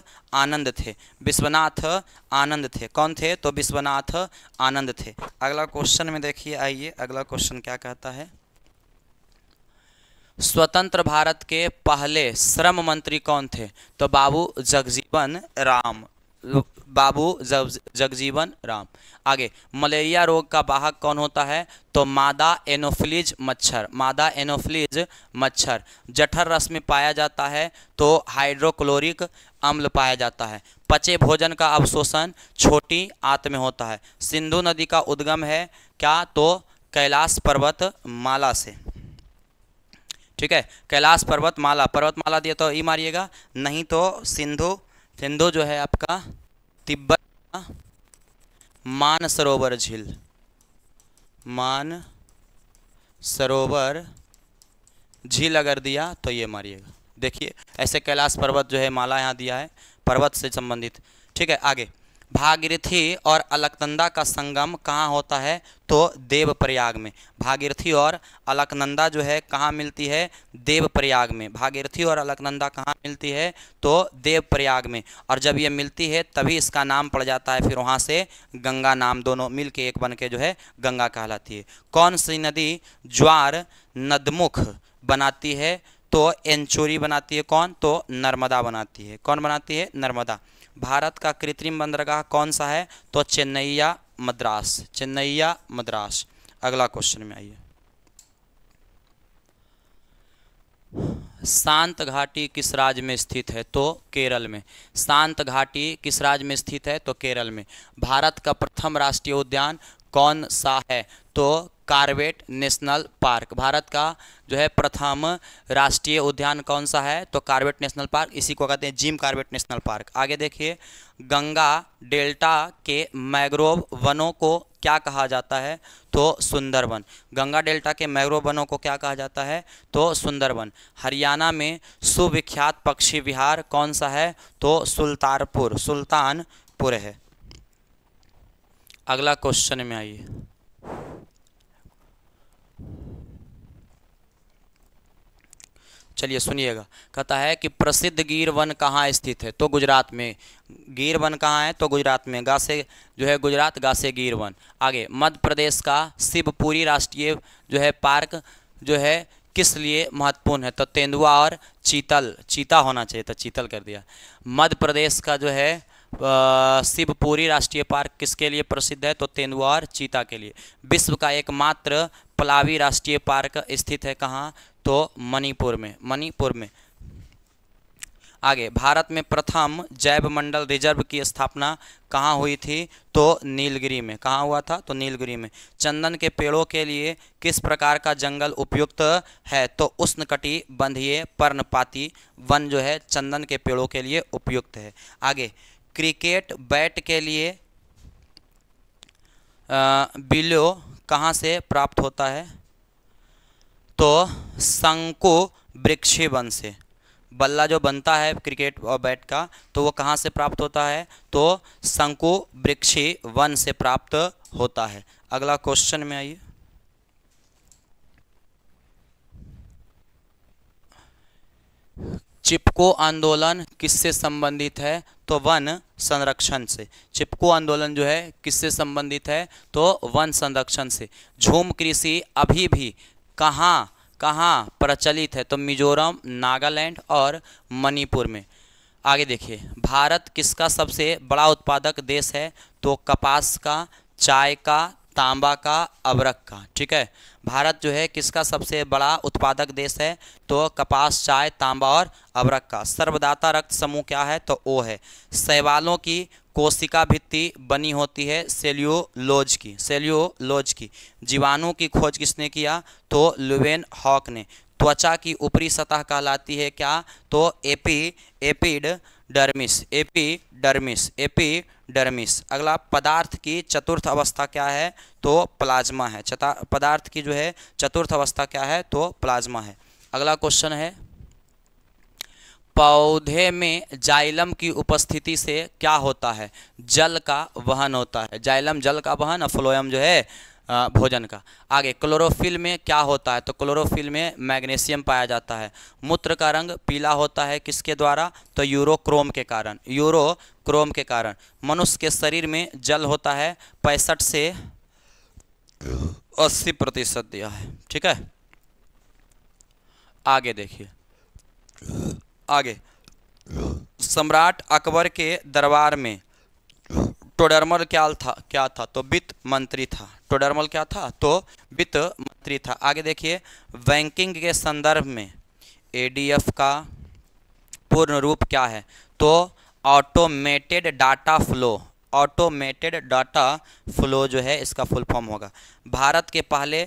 S1: आनंद थे विश्वनाथ आनंद थे कौन थे तो विश्वनाथ आनंद थे अगला क्वेश्चन में देखिए आइए अगला क्वेश्चन क्या कहता है स्वतंत्र भारत के पहले श्रम मंत्री कौन थे तो बाबू जगजीवन राम बाबू जगजीवन राम आगे मलेरिया रोग का वाहक कौन होता है तो मादा एनोफिलिज मच्छर मादा एनोफिलिज मच्छर जठर रस में पाया जाता है तो हाइड्रोक्लोरिक अम्ल पाया जाता है पचे भोजन का अवशोषण छोटी आंत में होता है सिंधु नदी का उद्गम है क्या तो कैलाश पर्वत माला से ठीक है कैलाश पर्वत माला पर्वत माला दिया तो ई मारिएगा नहीं तो सिंधु सेंधो जो है आपका तिब्बत मान सरोवर झील मान सरोवर झील अगर दिया तो ये मारिएगा देखिए ऐसे कैलाश पर्वत जो है माला यहाँ दिया है पर्वत से संबंधित ठीक है आगे भागीरथी और अलकनंदा का संगम कहाँ होता है तो देवप्रयाग में भागीरथी और अलकनंदा जो है कहाँ मिलती है देवप्रयाग में भागीरथी और अलकनंदा कहाँ मिलती है तो देवप्रयाग में और जब ये मिलती है तभी इसका नाम पड़ जाता है फिर वहाँ से गंगा नाम दोनों मिल के एक बन के जो है गंगा कहलाती है कौन सी नदी ज्वार नदमुख बनाती है तो एंचोरी बनाती है कौन तो नर्मदा बनाती है कौन बनाती है नर्मदा भारत का कृत्रिम बंदरगाह कौन सा है तो चेन्नैया मद्रास चेन्नैया मद्रास अगला क्वेश्चन में आइए शांत घाटी किस राज्य में स्थित है तो केरल में शांत घाटी किस राज्य में स्थित है तो केरल में भारत का प्रथम राष्ट्रीय उद्यान कौन सा है तो कार्बेट नेशनल पार्क भारत का जो है प्रथम राष्ट्रीय उद्यान कौन सा है तो कार्बेट नेशनल पार्क इसी को कहते हैं जिम कार्बेट नेशनल पार्क आगे देखिए गंगा डेल्टा के मैग्रोव वनों को क्या कहा जाता है तो सुंदरवन गंगा डेल्टा के मैग्रोव वनों को क्या कहा जाता है तो सुंदरवन हरियाणा में सुविख्यात पक्षी विहार कौन सा है तो सुल्तारपुर सुल्तानपुर है अगला क्वेश्चन में आइए चलिए सुनिएगा कहता है कि प्रसिद्ध गिर वन कहाँ स्थित है तो गुजरात में गिर वन कहाँ है तो गुजरात में गासे जो है गुजरात गासे गिर वन आगे मध्य प्रदेश का शिवपुरी राष्ट्रीय जो है पार्क जो है किस लिए महत्वपूर्ण है तो तेंदुआ और चीतल चीता होना चाहिए तो चीतल कर दिया मध्य प्रदेश का जो है शिवपुरी राष्ट्रीय पार्क किसके लिए प्रसिद्ध है तो तेंदुआ और चीता के लिए विश्व का एकमात्र पलावी राष्ट्रीय पार्क स्थित है कहाँ तो मणिपुर में मणिपुर में आगे भारत में प्रथम जैव मंडल रिजर्व की स्थापना कहाँ हुई थी तो नीलगिरी में कहाँ हुआ था तो नीलगिरी में चंदन के पेड़ों के लिए किस प्रकार का जंगल उपयुक्त है तो उष्ण कटी पर्णपाती वन जो है चंदन के पेड़ों के लिए उपयुक्त है आगे क्रिकेट बैट के लिए बिलो कहाँ से प्राप्त होता है तो शंकु वृक्षी वन से बल्ला जो बनता है क्रिकेट और बैट का तो वो कहाँ से प्राप्त होता है तो शंकु वृक्षी वन से प्राप्त होता है अगला क्वेश्चन में आइए चिपको आंदोलन किससे संबंधित है तो वन संरक्षण से चिपको आंदोलन जो है किससे संबंधित है तो वन संरक्षण से झूम कृषि अभी भी कहाँ कहाँ प्रचलित है तो मिजोरम नागालैंड और मणिपुर में आगे देखिए भारत किसका सबसे बड़ा उत्पादक देश है तो कपास का चाय का तांबा का अबरक का ठीक है भारत जो है किसका सबसे बड़ा उत्पादक देश है तो कपास चाय तांबा और अबरक का सर्वदाता रक्त समूह क्या है तो ओ है शैवालों की कोशिका भित्ति बनी होती है सेल्यूलोज की सेल्यूलोज की जीवाणु की खोज किसने किया तो लुवेन हॉक ने त्वचा की ऊपरी सतह कहलाती है क्या तो एपी epidermis epidermis epidermis अगला पदार्थ की चतुर्थ अवस्था क्या है तो प्लाज्मा है चता पदार्थ की जो है चतुर्थ अवस्था क्या है तो प्लाज्मा है अगला क्वेश्चन है पौधे में जाइलम की उपस्थिति से क्या होता है जल का वहन होता है जाइलम जल का वहन अफ्लोयम फ्लोयम जो है भोजन का आगे क्लोरोफिल में क्या होता है तो क्लोरोफिल में मैग्नीशियम पाया जाता है मूत्र का रंग पीला होता है किसके द्वारा तो यूरोक्रोम के कारण यूरोक्रोम के कारण मनुष्य के शरीर में जल होता है पैंसठ से अस्सी प्रतिशत दिया है ठीक है आगे देखिए आगे सम्राट अकबर के दरबार में टोडरमल क्या था क्या था तो वित्त मंत्री था टोडरमल क्या था तो वित्त मंत्री था आगे देखिए बैंकिंग के संदर्भ में एडीएफ का पूर्ण रूप क्या है तो automated data flow automated data flow जो है इसका फुल फॉर्म होगा भारत के पहले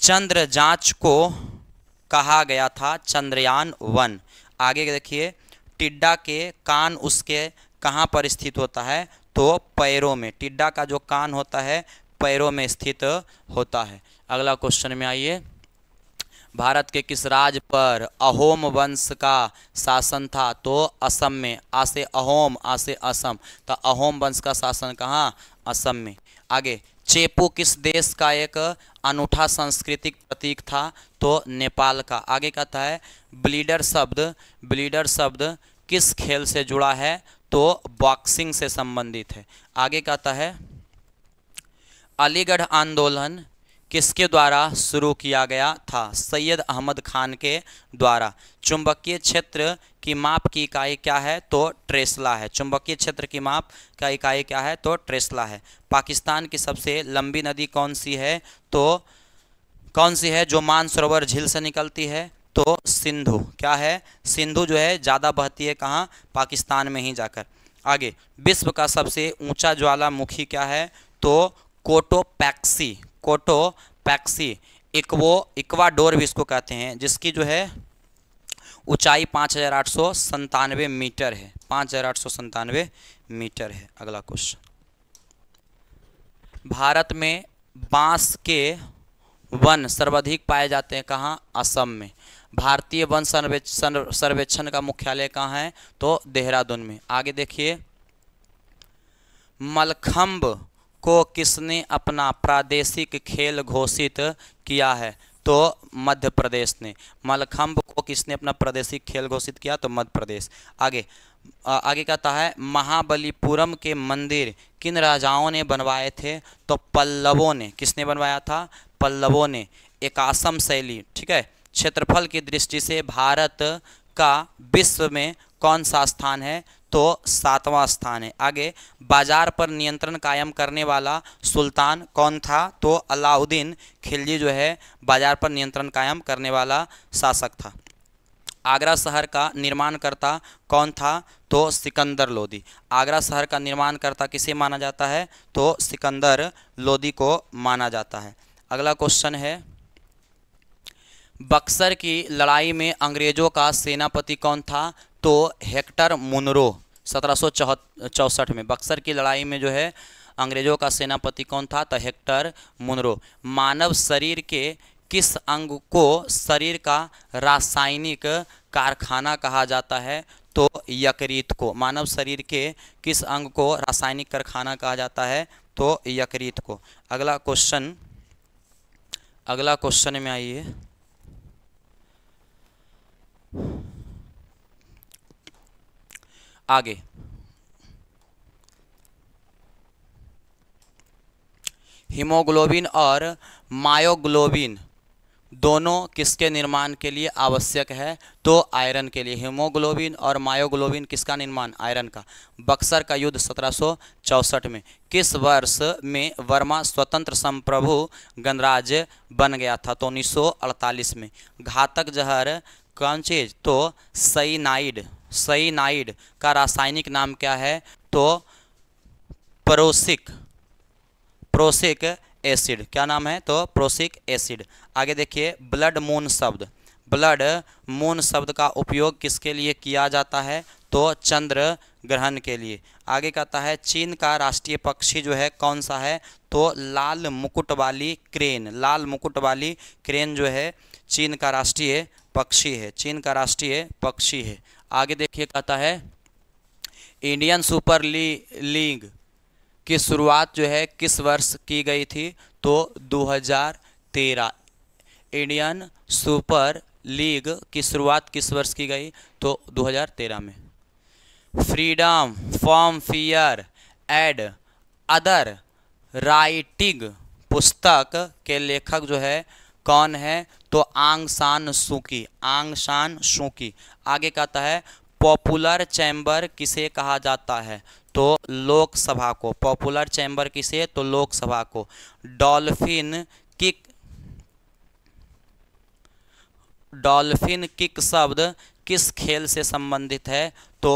S1: चंद्र जांच को कहा गया था चंद्रयान वन आगे देखिए टिड्डा के कान उसके कहाँ पर स्थित होता है तो पैरों में टिड्डा का जो कान होता है पैरों में स्थित होता है अगला क्वेश्चन में आइए भारत के किस राज्य पर अहोम वंश का शासन था तो असम में आसे अहोम आसे असम तो अहोम वंश का शासन कहाँ असम में आगे चेपू किस देश का एक अनूठा सांस्कृतिक प्रतीक था तो नेपाल का आगे कहता है ब्लीडर शब्द ब्लीडर शब्द किस खेल से जुड़ा है तो बॉक्सिंग से संबंधित है आगे कहता है अलीगढ़ आंदोलन किसके द्वारा शुरू किया गया था सैयद अहमद खान के द्वारा चुंबकीय क्षेत्र की माप की इकाई क्या है तो ट्रेसला है चुंबकीय क्षेत्र की माप का इकाई क्या है तो ट्रेसला है पाकिस्तान की सबसे लंबी नदी कौन सी है तो कौन सी है जो मानसरोवर झील से निकलती है तो सिंधु क्या है सिंधु जो है ज़्यादा बहती है कहाँ पाकिस्तान में ही जाकर आगे विश्व का सबसे ऊंचा ज्वालामुखी क्या है तो कोटोपैक्सी कोटोपैक्सी इक्वो इक्वाडोर भी इसको कहते हैं जिसकी जो है ऊंचाई पाँच हज़ार आठ सौ संतानवे मीटर है पाँच हज़ार आठ सौ संतानवे मीटर है अगला क्वेश्चन भारत में बांस के वन सर्वाधिक पाए जाते हैं कहाँ असम में भारतीय वन सर्वेक्षण सर्वेक्षण का मुख्यालय कहाँ है तो देहरादून में आगे देखिए मलखम्ब को किसने अपना प्रादेशिक खेल घोषित किया है तो मध्य प्रदेश ने मलखम्ब को किसने अपना प्रादेशिक खेल घोषित किया तो मध्य प्रदेश आगे आगे कहता है महाबलीपुरम के मंदिर किन राजाओं ने बनवाए थे तो पल्लवों ने किसने बनवाया था पल्लवों ने एकासम शैली ठीक है क्षेत्रफल की दृष्टि से भारत का विश्व में कौन सा स्थान है तो सातवां स्थान है आगे बाजार पर नियंत्रण कायम करने वाला सुल्तान कौन था तो अलाउद्दीन खिलजी जो है बाजार पर नियंत्रण कायम करने वाला शासक था आगरा शहर का निर्माणकर्ता कौन था तो सिकंदर लोदी आगरा शहर का निर्माणकर्ता किसे माना जाता है तो सिकंदर लोदी को माना जाता है अगला क्वेश्चन है बक्सर की लड़ाई में अंग्रेजों का सेनापति कौन था तो हेक्टर मुनरो सत्रह चौसठ में बक्सर की लड़ाई में जो है अंग्रेजों का सेनापति कौन था तो हेक्टर मुनरो मानव शरीर के किस अंग को शरीर का रासायनिक कारखाना कहा जाता है तो यकृत को मानव शरीर के किस अंग को रासायनिक कारखाना कहा जाता है तो यकृत को अगला क्वेश्चन अगला क्वेश्चन में आइए आगे हीमोग्लोबिन और मायोग्लोबिन दोनों किसके निर्माण के लिए आवश्यक है तो आयरन के लिए हीमोग्लोबिन और मायोग्लोबिन किसका निर्माण आयरन का बक्सर का युद्ध सत्रह में किस वर्ष में वर्मा स्वतंत्र संप्रभु गणराज्य बन गया था तो 1948 में घातक जहर कौन चीज तो सईनाइड सईनाइड का रासायनिक नाम क्या है तो प्रोसिक प्रोसिक एसिड क्या नाम है तो प्रोसिक एसिड आगे देखिए ब्लड मून शब्द ब्लड मून शब्द का उपयोग किसके लिए किया जाता है तो चंद्र ग्रहण के लिए आगे कहता है चीन का राष्ट्रीय पक्षी जो है कौन सा है तो लाल मुकुट वाली क्रेन लाल मुकुट वाली क्रेन जो है चीन का राष्ट्रीय पक्षी है चीन का राष्ट्रीय पक्षी है आगे देखिए कहता है इंडियन सुपर ली, लीग की शुरुआत जो है किस वर्ष की गई थी तो 2013 इंडियन सुपर लीग की शुरुआत किस वर्ष की गई तो 2013 में freedom from fear and other writing पुस्तक के लेखक जो है कौन है तो आंग शान सुकी आंग शान सुकी आगे कहता है पॉपुलर चैम्बर किसे कहा जाता है तो लोकसभा को पॉपुलर चैम्बर किसे तो लोकसभा को डॉल्फिन किक डॉल्फिन किक शब्द किस खेल से संबंधित है तो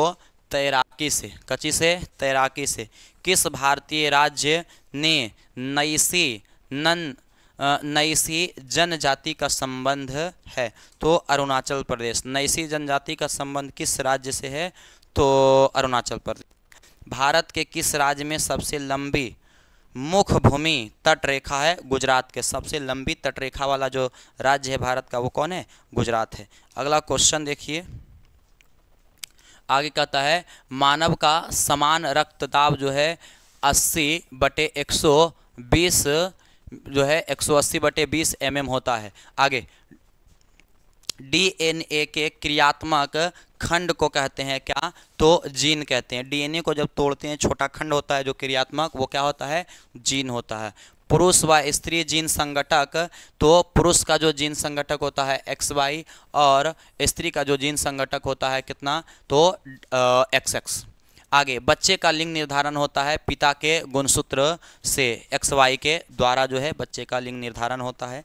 S1: तैराकी से कची से तैराकी से किस भारतीय राज्य ने नईसी नन नैसी जनजाति का संबंध है तो अरुणाचल प्रदेश नैसी जनजाति का संबंध किस राज्य से है तो अरुणाचल प्रदेश भारत के किस राज्य में सबसे लंबी मुख्य भूमि तटरेखा है गुजरात के सबसे लंबी तटरेखा वाला जो राज्य है भारत का वो कौन है गुजरात है अगला क्वेश्चन देखिए आगे कहता है मानव का समान रक्तदाब जो है 80 बटे 120 जो है 180 बटे बीस एम होता है आगे डीएनए के क्रियात्मक खंड को कहते हैं क्या तो जीन कहते हैं डीएनए को जब तोड़ते हैं छोटा खंड होता है जो क्रियात्मक वो क्या होता है जीन होता है पुरुष व स्त्री जीन संगठक तो पुरुष का जो जीन संगठक होता है एक्स वाई और स्त्री का जो जीन संगठक होता है कितना तो एक्स एक्स आगे बच्चे का लिंग निर्धारण होता है पिता के गुणसूत्र से एक्स वाई के द्वारा जो है बच्चे का लिंग निर्धारण होता है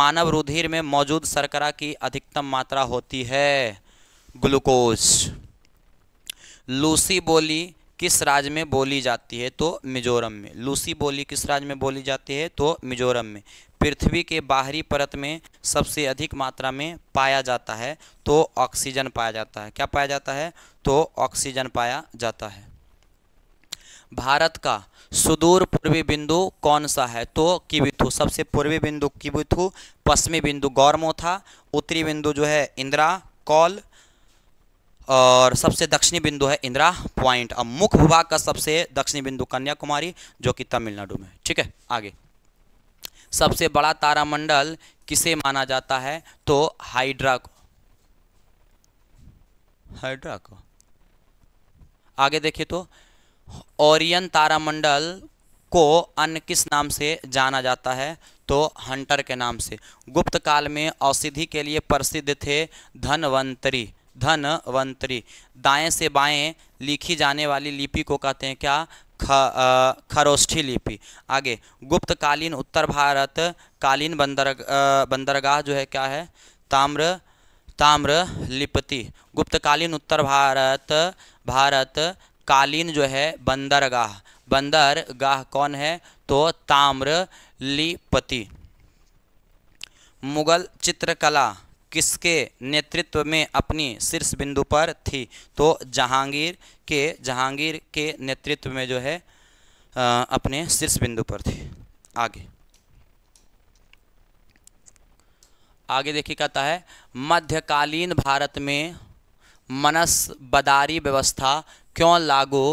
S1: मानव रुधिर में मौजूद शर्करा की अधिकतम मात्रा होती है ग्लूकोज लूसी बोली किस राज्य में बोली जाती है तो मिजोरम में लूसी बोली किस राज्य में बोली जाती है तो मिजोरम में पृथ्वी के बाहरी परत में सबसे अधिक मात्रा में पाया जाता है तो ऑक्सीजन पाया जाता है क्या पाया जाता है तो ऑक्सीजन पाया जाता है भारत का सुदूर पूर्वी बिंदु कौन सा है तो किबिथु सबसे पूर्वी बिंदु किबिथु पश्चिमी बिंदु गौरमोथा उत्तरी बिंदु जो है इंदिरा कौल और सबसे दक्षिणी बिंदु है इंदिरा पॉइंट और मुख्य भूभाग का सबसे दक्षिणी बिंदु कन्याकुमारी जो कि तमिलनाडु में ठीक है आगे सबसे बड़ा तारामंडल किसे माना जाता है तो हाइड्रा को हाइड्रा को आगे देखिए तो ओरियन तारामंडल को अन्य किस नाम से जाना जाता है तो हंटर के नाम से गुप्त काल में औषधि के लिए प्रसिद्ध थे धनवंतरी धनवंतरी दाएं से बाएं लिखी जाने वाली लिपि को कहते हैं क्या ख खरोष्ठी लिपि आगे गुप्तकालीन उत्तर भारत कालीन बंदर बंदरगाह जो है क्या है ताम्र ताम्र लिपति गुप्तकालीन उत्तर भारत भारत कालीन जो है बंदरगाह बंदरगाह कौन है तो ताम्र लिपति मुगल चित्रकला किसके नेतृत्व में अपनी शीर्ष बिंदु पर थी तो जहांगीर के जहांगीर के नेतृत्व में जो है आ, अपने शीर्ष बिंदु पर थी आगे आगे देखिए कहता है मध्यकालीन भारत में मनस बदारी व्यवस्था क्यों लागू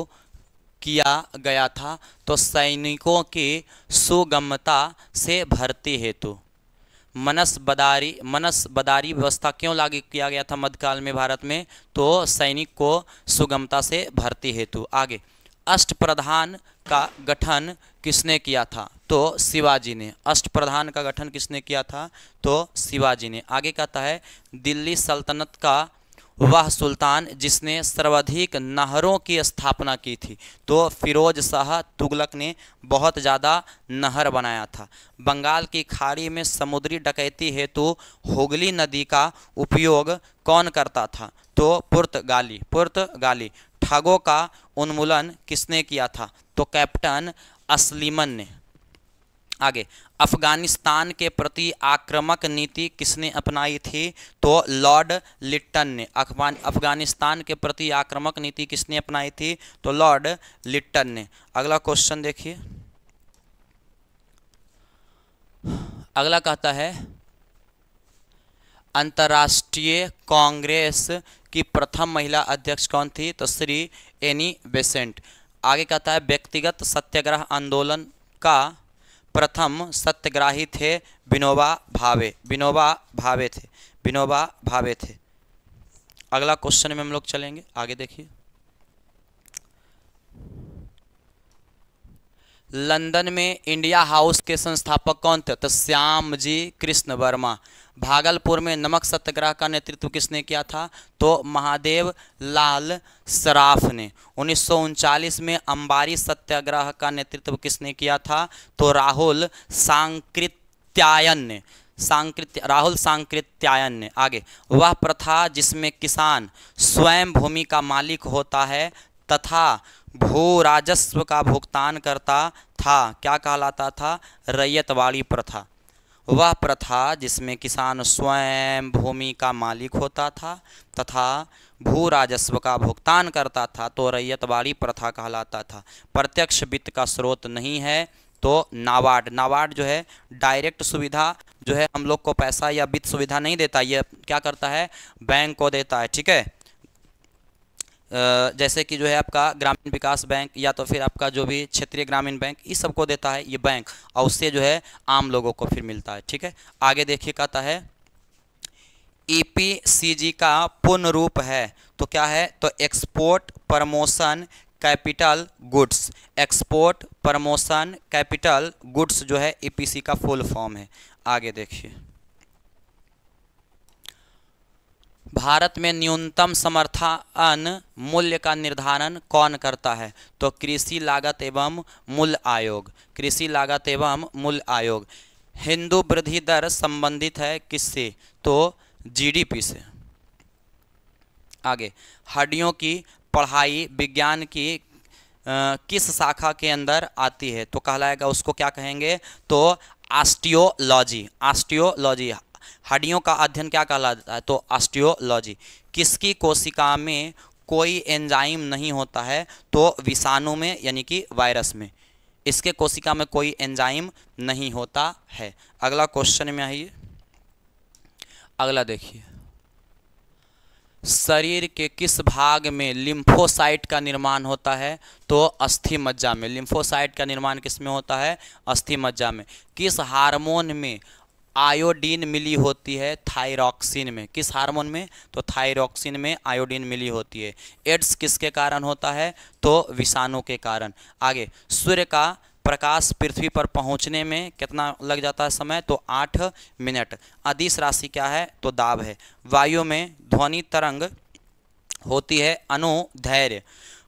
S1: किया गया था तो सैनिकों की सुगमता से भर्ती हेतु मनस बदारी मनस बदारी व्यवस्था क्यों लागू किया गया था मध्यकाल में भारत में तो सैनिक को सुगमता से भर्ती हेतु आगे अष्ट प्रधान का गठन किसने किया था तो शिवाजी ने अष्ट प्रधान का गठन किसने किया था तो शिवाजी ने आगे कहता है दिल्ली सल्तनत का वह सुल्तान जिसने सर्वाधिक नहरों की स्थापना की थी तो फिरोज शाह तुगलक ने बहुत ज़्यादा नहर बनाया था बंगाल की खाड़ी में समुद्री डकैती हेतु तो हुगली नदी का उपयोग कौन करता था तो पुर्तगाली पुर्तगाली ठगों का उन्मूलन किसने किया था तो कैप्टन असलीमन ने आगे अफगानिस्तान के प्रति आक्रामक नीति किसने अपनाई थी तो लॉर्ड लिट्टन ने अफगानिस्तान के प्रति आक्रामक नीति किसने अपनाई थी तो लॉर्ड लिट्टन ने अगला क्वेश्चन देखिए अगला कहता है अंतर्राष्ट्रीय कांग्रेस की प्रथम महिला अध्यक्ष कौन थी तो श्री एनी बेसेंट आगे कहता है व्यक्तिगत सत्याग्रह आंदोलन का प्रथम सत्यग्राही थे विनोबा भावे विनोबा भावे थे विनोबा भावे थे अगला क्वेश्चन में हम लोग चलेंगे आगे देखिए लंदन में इंडिया हाउस के संस्थापक कौन थे तो श्याम जी कृष्ण वर्मा भागलपुर में नमक सत्याग्रह का नेतृत्व किसने किया था तो महादेव लाल सराफ ने उन्नीस में अंबारी सत्याग्रह का नेतृत्व किसने किया था तो राहुल सांकृत्यायन ने सांकृत्य राहुल सांकृत्यायन ने आगे वह प्रथा जिसमें किसान स्वयं भूमि का मालिक होता है तथा भू राजस्व का भुगतान करता था क्या कहलाता था रैयतवाड़ी प्रथा वह प्रथा जिसमें किसान स्वयं भूमि का मालिक होता था तथा भू राजस्व का भुगतान करता था तो रैयतवाड़ी प्रथा कहलाता था प्रत्यक्ष वित्त का स्रोत नहीं है तो नाबार्ड नाबार्ड जो है डायरेक्ट सुविधा जो है हम लोग को पैसा या वित्त सुविधा नहीं देता ये क्या करता है बैंक को देता है ठीक है जैसे कि जो है आपका ग्रामीण विकास बैंक या तो फिर आपका जो भी क्षेत्रीय ग्रामीण बैंक इस सबको देता है ये बैंक और उससे जो है आम लोगों को फिर मिलता है ठीक है आगे देखिए कहता है ई e का पूर्ण रूप है तो क्या है तो export promotion capital goods export promotion capital goods जो है ई e का फुल फॉर्म है आगे देखिए भारत में न्यूनतम समर्थन मूल्य का निर्धारण कौन करता है तो कृषि लागत एवं मूल्य आयोग कृषि लागत एवं मूल्य आयोग हिंदू वृद्धि दर संबंधित है किससे तो जीडीपी से आगे हड्डियों की पढ़ाई विज्ञान की आ, किस शाखा के अंदर आती है तो कहलाएगा उसको क्या कहेंगे तो आस्टियोलॉजी आस्टियोलॉजी हड्डियों का अध्ययन क्या कहलाता है तो ऑस्टियोलॉजी किसकी कोशिका में कोई एंजाइम नहीं होता है तो विषाणु में यानी कि वायरस में इसके कोशिका में कोई एंजाइम नहीं होता है अगला क्वेश्चन में आइए अगला देखिए शरीर के किस भाग में लिम्फोसाइट का निर्माण होता है तो अस्थि मज्जा में लिम्फोसाइट का निर्माण किस में होता है अस्थि मज्जा में किस हार्मोन में आयोडीन मिली होती है थायरॉक्सिन में किस हार्मोन में तो थायरॉक्सिन में आयोडीन मिली होती है एड्स किसके कारण होता है तो विषाणु के कारण आगे सूर्य का प्रकाश पृथ्वी पर पहुंचने में कितना लग जाता है समय तो आठ मिनट अधिस राशि क्या है तो दाब है वायु में ध्वनि तरंग होती है अनुधैर्य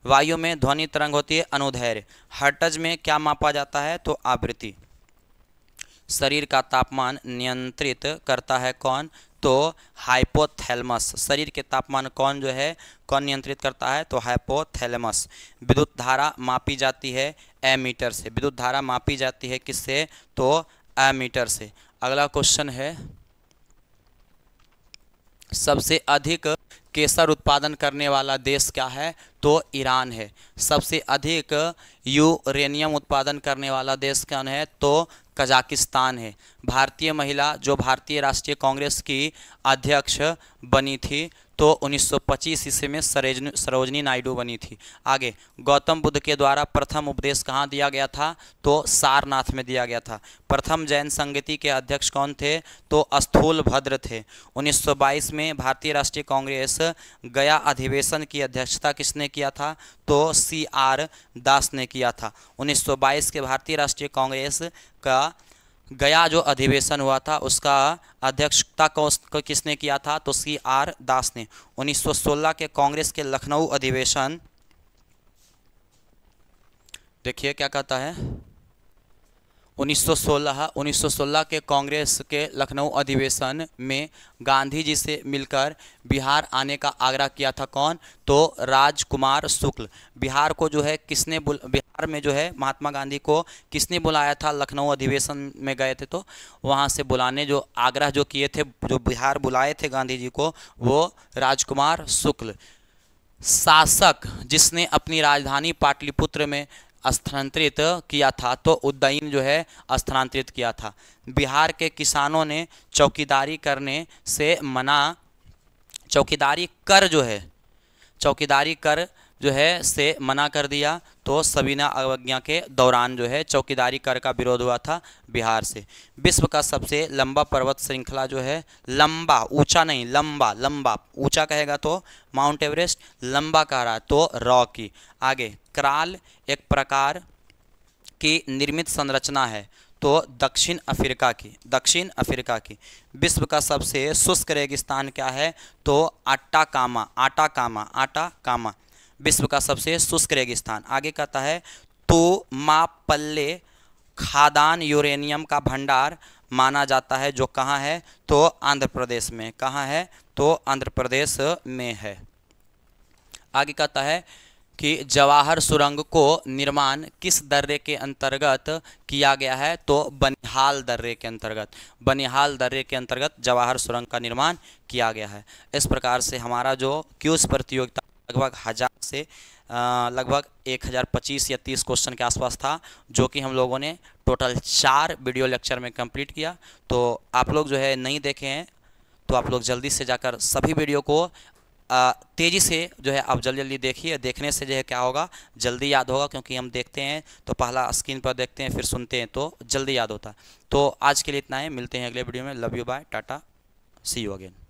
S1: वायु में ध्वनि तरंग होती है अनुधैर्य हर्टज में क्या मापा जाता है तो आवृत्ति शरीर का तापमान नियंत्रित करता है कौन तो हाइपोथैलमस शरीर के तापमान कौन जो है कौन नियंत्रित करता है तो हाइपोथैलमस विद्युत धारा मापी जाती है एमीटर से विद्युत धारा मापी जाती है किससे तो ए मीटर से अगला क्वेश्चन है सबसे अधिक केसर उत्पादन करने वाला देश क्या है तो ईरान है सबसे अधिक यूरेनियम उत्पादन करने वाला देश कौन है तो कजाकिस्तान है भारतीय महिला जो भारतीय राष्ट्रीय कांग्रेस की अध्यक्ष बनी थी तो 1925 ईस्वी में सरोजनी नायडू बनी थी आगे गौतम बुद्ध के द्वारा प्रथम उपदेश कहाँ दिया गया था तो सारनाथ में दिया गया था प्रथम जैन संगति के अध्यक्ष कौन थे तो स्थूल भद्र थे 1922 में भारतीय राष्ट्रीय कांग्रेस गया अधिवेशन की अध्यक्षता किसने किया था तो सी आर दास ने किया था उन्नीस के भारतीय राष्ट्रीय कांग्रेस का गया जो अधिवेशन हुआ था उसका अध्यक्षता किसने किया था तो सी आर दास ने 1916 के कांग्रेस के लखनऊ अधिवेशन देखिए क्या कहता है 1916 1916 के कांग्रेस के लखनऊ अधिवेशन में गांधी जी से मिलकर बिहार आने का आग्रह किया था कौन तो राजकुमार शुक्ल बिहार को जो है किसने बिहार में जो है महात्मा गांधी को किसने बुलाया था लखनऊ अधिवेशन में गए थे तो वहाँ से बुलाने जो आग्रह जो किए थे जो बिहार बुलाए थे गांधी जी को वो राजकुमार शुक्ल शासक जिसने अपनी राजधानी पाटलिपुत्र में स्थानांतरित किया था तो उद्दयन जो है स्थानांतरित किया था बिहार के किसानों ने चौकीदारी करने से मना चौकीदारी कर जो है चौकीदारी कर जो है से मना कर दिया तो सबीना अवज्ञा के दौरान जो है चौकीदारी कर का विरोध हुआ था बिहार से विश्व का सबसे लंबा पर्वत श्रृंखला जो है लंबा ऊंचा नहीं लंबा लंबा ऊंचा कहेगा तो माउंट एवरेस्ट लंबा कह रहा है तो रॉकी आगे क्राल एक प्रकार की निर्मित संरचना है तो दक्षिण अफ्रीका की दक्षिण अफ्रीका की विश्व का सबसे शुष्क रेगिस्तान क्या है तो आटा कामा आटा कामा आटा कामा विश्व का सबसे शुष्क रेगिस्तान आगे कहता है तो मापल्ले खादान यूरेनियम का भंडार माना जाता है जो कहाँ है तो आंध्र प्रदेश में कहाँ है तो आंध्र प्रदेश में है आगे कहता है कि जवाहर सुरंग को निर्माण किस दर्रे के अंतर्गत किया गया है तो बनिहाल दर्रे के अंतर्गत बनिहाल दर्रे के अंतर्गत जवाहर सुरंग का निर्माण किया गया है इस प्रकार से हमारा जो क्यूज प्रतियोगिता लगभग हज़ार से लगभग एक हज़ार पच्चीस या तीस क्वेश्चन के आसपास था जो कि हम लोगों ने टोटल चार वीडियो लेक्चर में कंप्लीट किया तो आप लोग जो है नहीं देखे हैं तो आप लोग जल्दी से जाकर सभी वीडियो को तेज़ी से जो है आप जल्दी जल्दी देखिए देखने से जो है क्या होगा जल्दी याद होगा क्योंकि हम देखते हैं तो पहला स्क्रीन पर देखते हैं फिर सुनते हैं तो जल्दी याद होता है तो आज के लिए इतना है मिलते हैं अगले वीडियो में love you bye tata see you again